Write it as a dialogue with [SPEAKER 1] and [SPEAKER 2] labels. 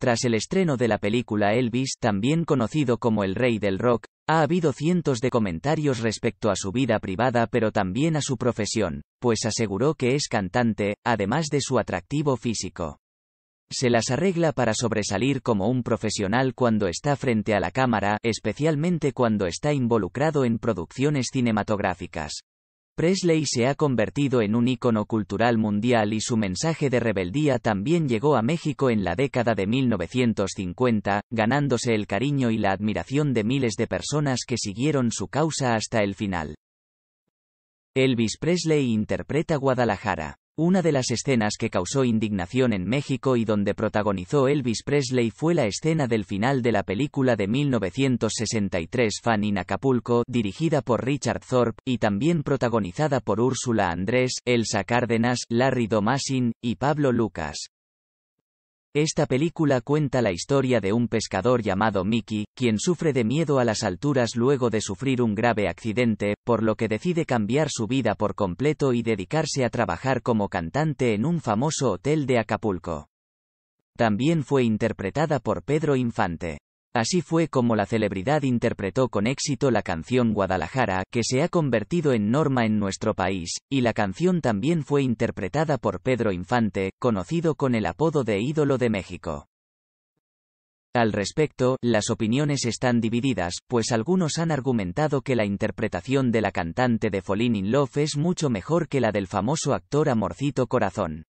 [SPEAKER 1] Tras el estreno de la película Elvis, también conocido como El Rey del Rock, ha habido cientos de comentarios respecto a su vida privada pero también a su profesión, pues aseguró que es cantante, además de su atractivo físico. Se las arregla para sobresalir como un profesional cuando está frente a la cámara, especialmente cuando está involucrado en producciones cinematográficas. Presley se ha convertido en un ícono cultural mundial y su mensaje de rebeldía también llegó a México en la década de 1950, ganándose el cariño y la admiración de miles de personas que siguieron su causa hasta el final. Elvis Presley interpreta Guadalajara. Una de las escenas que causó indignación en México y donde protagonizó Elvis Presley fue la escena del final de la película de 1963 Fan in Acapulco, dirigida por Richard Thorpe, y también protagonizada por Úrsula Andrés, Elsa Cárdenas, Larry Domasin, y Pablo Lucas. Esta película cuenta la historia de un pescador llamado Mickey, quien sufre de miedo a las alturas luego de sufrir un grave accidente, por lo que decide cambiar su vida por completo y dedicarse a trabajar como cantante en un famoso hotel de Acapulco. También fue interpretada por Pedro Infante. Así fue como la celebridad interpretó con éxito la canción Guadalajara, que se ha convertido en norma en nuestro país, y la canción también fue interpretada por Pedro Infante, conocido con el apodo de ídolo de México. Al respecto, las opiniones están divididas, pues algunos han argumentado que la interpretación de la cantante de Falling in Love es mucho mejor que la del famoso actor Amorcito Corazón.